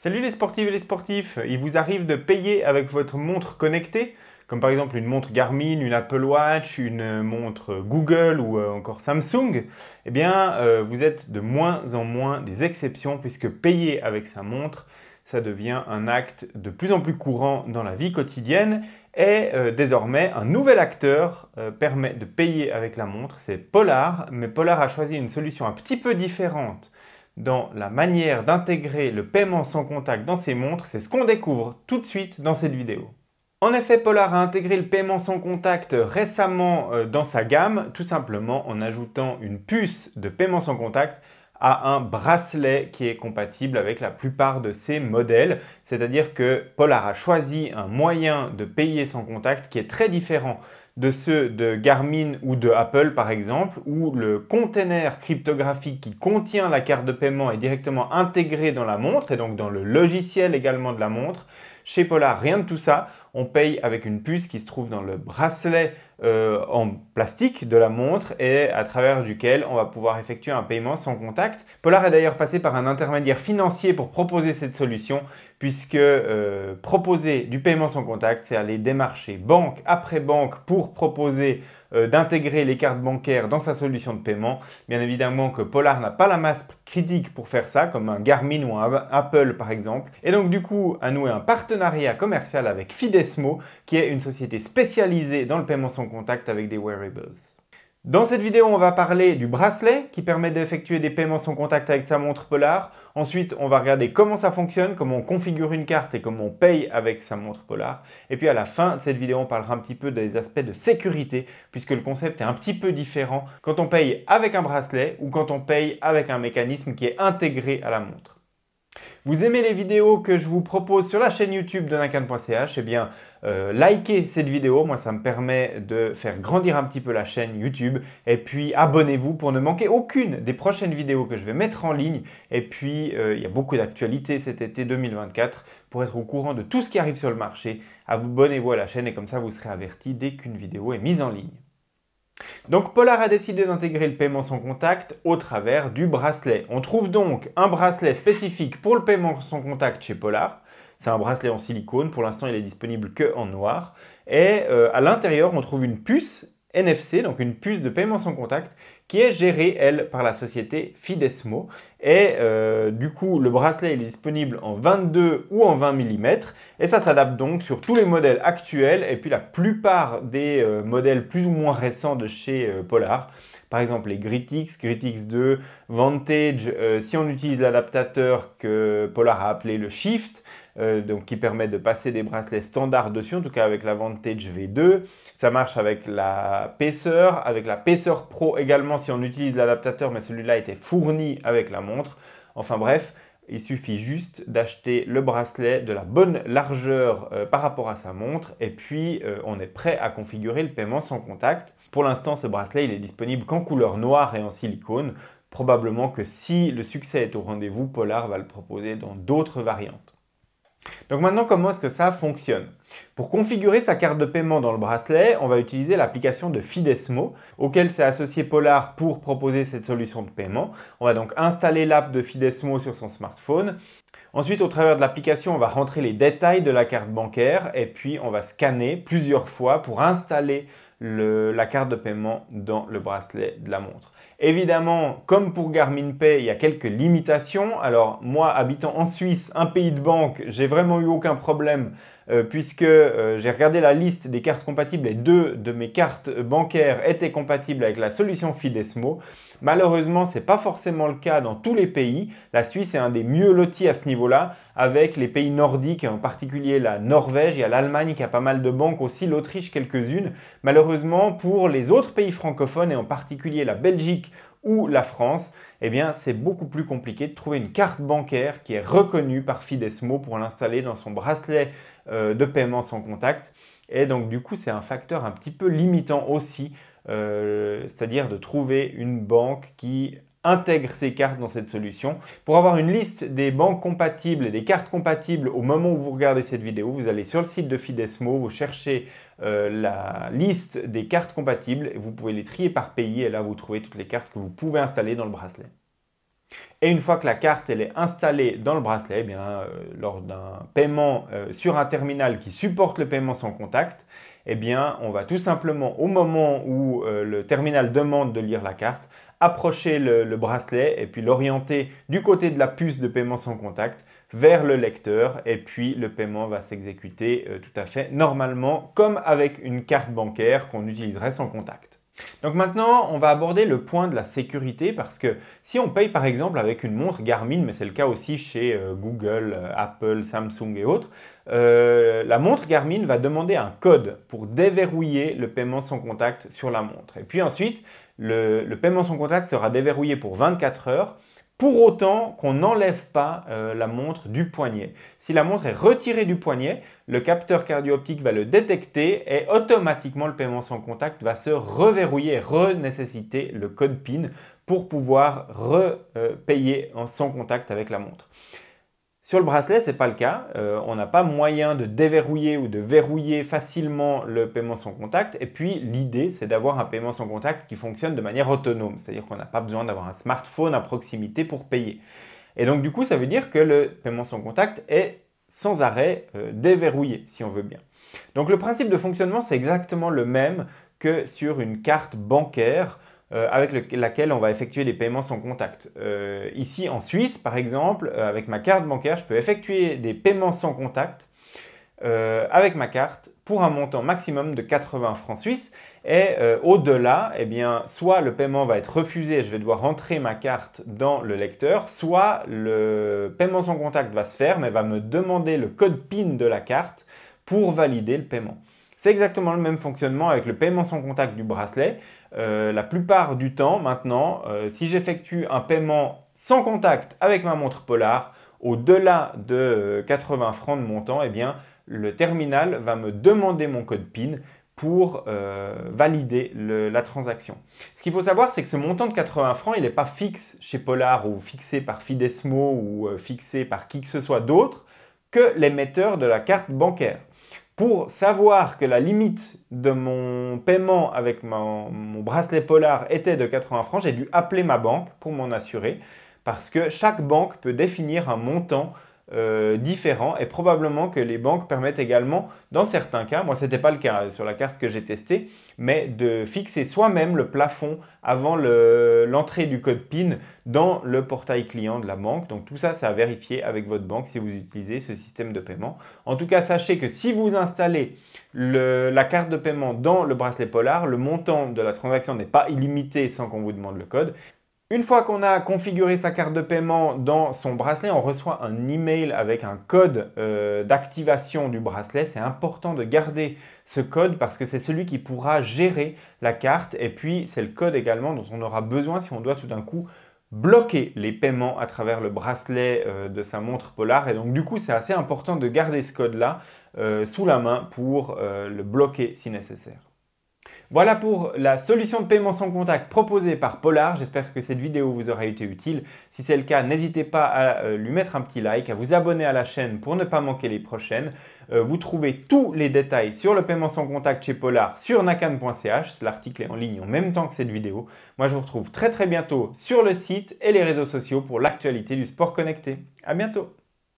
Salut les sportifs et les sportifs, il vous arrive de payer avec votre montre connectée, comme par exemple une montre Garmin, une Apple Watch, une montre Google ou euh, encore Samsung, eh bien euh, vous êtes de moins en moins des exceptions puisque payer avec sa montre, ça devient un acte de plus en plus courant dans la vie quotidienne et euh, désormais un nouvel acteur permet de payer avec la montre, c'est Polar, mais Polar a choisi une solution un petit peu différente dans la manière d'intégrer le paiement sans contact dans ses montres, c'est ce qu'on découvre tout de suite dans cette vidéo. En effet, Polar a intégré le paiement sans contact récemment euh, dans sa gamme, tout simplement en ajoutant une puce de paiement sans contact à un bracelet qui est compatible avec la plupart de ces modèles. C'est-à-dire que Polar a choisi un moyen de payer sans contact qui est très différent de ceux de Garmin ou de Apple par exemple, où le container cryptographique qui contient la carte de paiement est directement intégré dans la montre et donc dans le logiciel également de la montre. Chez Polar, rien de tout ça on paye avec une puce qui se trouve dans le bracelet euh, en plastique de la montre et à travers duquel on va pouvoir effectuer un paiement sans contact. Polar est d'ailleurs passé par un intermédiaire financier pour proposer cette solution puisque euh, proposer du paiement sans contact, c'est aller démarcher banque après banque pour proposer euh, d'intégrer les cartes bancaires dans sa solution de paiement. Bien évidemment que Polar n'a pas la masse critique pour faire ça, comme un Garmin ou un Apple par exemple. Et donc du coup, a noué un partenariat commercial avec Fidesmo, qui est une société spécialisée dans le paiement sans contact avec des wearables. Dans cette vidéo, on va parler du bracelet qui permet d'effectuer des paiements sans contact avec sa montre Polar. Ensuite, on va regarder comment ça fonctionne, comment on configure une carte et comment on paye avec sa montre Polar. Et puis à la fin de cette vidéo, on parlera un petit peu des aspects de sécurité puisque le concept est un petit peu différent quand on paye avec un bracelet ou quand on paye avec un mécanisme qui est intégré à la montre. Vous aimez les vidéos que je vous propose sur la chaîne YouTube de Nakan.ch Eh bien, euh, likez cette vidéo, moi ça me permet de faire grandir un petit peu la chaîne YouTube. Et puis abonnez-vous pour ne manquer aucune des prochaines vidéos que je vais mettre en ligne. Et puis, euh, il y a beaucoup d'actualités cet été 2024. Pour être au courant de tout ce qui arrive sur le marché, abonnez-vous à la chaîne et comme ça vous serez averti dès qu'une vidéo est mise en ligne. Donc Polar a décidé d'intégrer le paiement sans contact au travers du bracelet. On trouve donc un bracelet spécifique pour le paiement sans contact chez Polar. C'est un bracelet en silicone, pour l'instant il est disponible que en noir. Et euh, à l'intérieur on trouve une puce NFC, donc une puce de paiement sans contact, qui est gérée, elle, par la société Fidesmo. Et euh, du coup, le bracelet est disponible en 22 ou en 20 mm. Et ça s'adapte donc sur tous les modèles actuels et puis la plupart des euh, modèles plus ou moins récents de chez euh, Polar. Par exemple, les Gritix, Gritix 2, Vantage, si on utilise l'adaptateur que Polar a appelé le Shift, euh, donc qui permet de passer des bracelets standards dessus, en tout cas avec la Vantage V2. Ça marche avec la Pacer, avec la Pacer Pro également si on utilise l'adaptateur, mais celui-là était fourni avec la montre. Enfin bref, il suffit juste d'acheter le bracelet de la bonne largeur euh, par rapport à sa montre et puis euh, on est prêt à configurer le paiement sans contact. Pour l'instant, ce bracelet, il est disponible qu'en couleur noire et en silicone. Probablement que si le succès est au rendez-vous, Polar va le proposer dans d'autres variantes. Donc maintenant, comment est-ce que ça fonctionne Pour configurer sa carte de paiement dans le bracelet, on va utiliser l'application de Fidesmo, auquel s'est associé Polar pour proposer cette solution de paiement. On va donc installer l'app de Fidesmo sur son smartphone. Ensuite, au travers de l'application, on va rentrer les détails de la carte bancaire et puis on va scanner plusieurs fois pour installer la carte de paiement dans le bracelet de la montre. Évidemment, comme pour Garmin Pay, il y a quelques limitations. Alors moi, habitant en Suisse, un pays de banque, j'ai vraiment eu aucun problème euh, puisque euh, j'ai regardé la liste des cartes compatibles et deux de mes cartes bancaires étaient compatibles avec la solution Fidesmo. Malheureusement, ce n'est pas forcément le cas dans tous les pays. La Suisse est un des mieux lotis à ce niveau-là, avec les pays nordiques, en particulier la Norvège, il y a l'Allemagne qui a pas mal de banques aussi, l'Autriche quelques-unes. Malheureusement, pour les autres pays francophones, et en particulier la Belgique ou la France, eh bien c'est beaucoup plus compliqué de trouver une carte bancaire qui est reconnue par Fidesmo pour l'installer dans son bracelet euh, de paiement sans contact. Et donc du coup, c'est un facteur un petit peu limitant aussi, euh, c'est-à-dire de trouver une banque qui intègre ces cartes dans cette solution. Pour avoir une liste des banques compatibles et des cartes compatibles au moment où vous regardez cette vidéo, vous allez sur le site de Fidesmo, vous cherchez euh, la liste des cartes compatibles et vous pouvez les trier par pays et là vous trouvez toutes les cartes que vous pouvez installer dans le bracelet. Et une fois que la carte elle est installée dans le bracelet, eh bien, euh, lors d'un paiement euh, sur un terminal qui supporte le paiement sans contact, eh bien, on va tout simplement, au moment où euh, le terminal demande de lire la carte, approcher le bracelet et puis l'orienter du côté de la puce de paiement sans contact vers le lecteur et puis le paiement va s'exécuter tout à fait normalement comme avec une carte bancaire qu'on utiliserait sans contact. Donc maintenant, on va aborder le point de la sécurité parce que si on paye par exemple avec une montre Garmin, mais c'est le cas aussi chez euh, Google, euh, Apple, Samsung et autres, euh, la montre Garmin va demander un code pour déverrouiller le paiement sans contact sur la montre. Et puis ensuite, le, le paiement sans contact sera déverrouillé pour 24 heures pour autant qu'on n'enlève pas euh, la montre du poignet. Si la montre est retirée du poignet, le capteur cardio-optique va le détecter et automatiquement le paiement sans contact va se reverrouiller, renécessiter le code PIN pour pouvoir repayer euh, sans contact avec la montre. Sur le bracelet, ce n'est pas le cas. Euh, on n'a pas moyen de déverrouiller ou de verrouiller facilement le paiement sans contact. Et puis, l'idée, c'est d'avoir un paiement sans contact qui fonctionne de manière autonome. C'est-à-dire qu'on n'a pas besoin d'avoir un smartphone à proximité pour payer. Et donc, du coup, ça veut dire que le paiement sans contact est sans arrêt euh, déverrouillé, si on veut bien. Donc, le principe de fonctionnement, c'est exactement le même que sur une carte bancaire euh, avec laquelle on va effectuer des paiements sans contact. Euh, ici, en Suisse, par exemple, euh, avec ma carte bancaire, je peux effectuer des paiements sans contact avec ma carte pour un montant maximum de 80 francs suisses. Et au-delà, eh bien, soit le paiement va être refusé, je vais devoir rentrer ma carte dans le lecteur, soit le paiement sans contact va se faire, mais va me demander le code PIN de la carte pour valider le paiement. C'est exactement le même fonctionnement avec le paiement sans contact du bracelet. Euh, la plupart du temps, maintenant, euh, si j'effectue un paiement sans contact avec ma montre Polar, au-delà de 80 euh, francs de montant, eh bien, le terminal va me demander mon code PIN pour valider la transaction. Ce qu'il faut savoir, c'est que ce montant de 80 francs, il n'est pas fixe chez Polar ou fixé par Fidesmo ou fixé par qui que ce soit d'autre que l'émetteur de la carte bancaire pour savoir que la limite de mon paiement avec mon, bracelet polar était de 80 francs, j'ai dû appeler ma banque pour m'en assurer parce que chaque banque peut définir un montant euh, différents et probablement que les banques permettent également, dans certains cas, moi ce n'était pas le cas sur la carte que j'ai testée, mais de fixer soi-même le plafond avant l'entrée du code PIN dans le portail client de la banque. Donc tout ça, c'est à vérifier avec votre banque si vous utilisez ce système de paiement. En tout cas, sachez que si vous installez la carte de paiement dans le bracelet Polar, le montant de la transaction n'est pas illimité sans qu'on vous demande le code. Une fois qu'on a configuré sa carte de paiement dans son bracelet, on reçoit un email avec un code euh, d'activation du bracelet. C'est important de garder ce code parce que c'est celui qui pourra gérer la carte et puis c'est le code également dont on aura besoin si on doit tout d'un coup bloquer les paiements à travers le bracelet euh, de sa montre polar et donc du coup c'est assez important de garder ce code là euh, sous la main pour le bloquer si nécessaire. Voilà pour la solution de paiement sans contact proposée par Polar. J'espère que cette vidéo vous aura été utile. Si c'est le cas, n'hésitez pas à euh, lui mettre un petit like, à vous abonner à la chaîne pour ne pas manquer les prochaines. Euh, vous trouvez tous les détails sur le paiement sans contact chez Polar sur nakan.ch. L'article est en ligne en même temps que cette vidéo. Moi, je vous retrouve très très bientôt sur le site et les réseaux sociaux pour l'actualité du sport connecté. À bientôt